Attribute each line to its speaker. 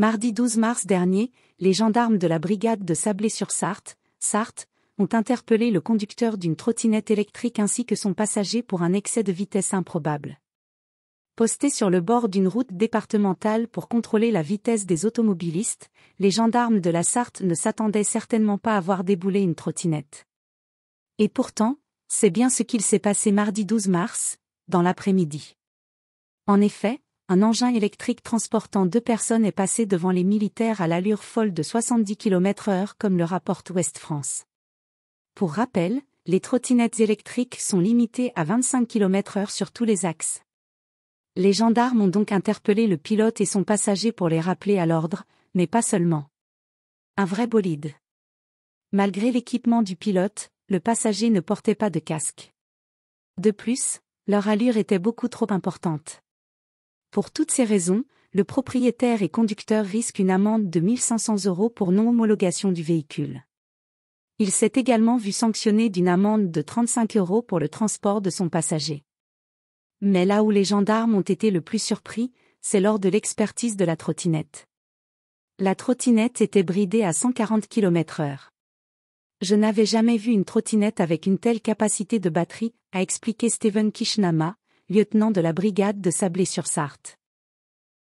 Speaker 1: Mardi 12 mars dernier, les gendarmes de la brigade de Sablé-sur-Sarthe, Sarthe, ont interpellé le conducteur d'une trottinette électrique ainsi que son passager pour un excès de vitesse improbable. Postés sur le bord d'une route départementale pour contrôler la vitesse des automobilistes, les gendarmes de la Sarthe ne s'attendaient certainement pas à voir débouler une trottinette. Et pourtant, c'est bien ce qu'il s'est passé mardi 12 mars, dans l'après-midi. En effet, un engin électrique transportant deux personnes est passé devant les militaires à l'allure folle de 70 km h comme le rapporte Ouest France. Pour rappel, les trottinettes électriques sont limitées à 25 km h sur tous les axes. Les gendarmes ont donc interpellé le pilote et son passager pour les rappeler à l'ordre, mais pas seulement. Un vrai bolide. Malgré l'équipement du pilote, le passager ne portait pas de casque. De plus, leur allure était beaucoup trop importante. Pour toutes ces raisons, le propriétaire et conducteur risque une amende de 1500 euros pour non-homologation du véhicule. Il s'est également vu sanctionné d'une amende de 35 euros pour le transport de son passager. Mais là où les gendarmes ont été le plus surpris, c'est lors de l'expertise de la trottinette. La trottinette était bridée à 140 km h Je n'avais jamais vu une trottinette avec une telle capacité de batterie, a expliqué Steven Kishnama, lieutenant de la brigade de Sablé-sur-Sarthe.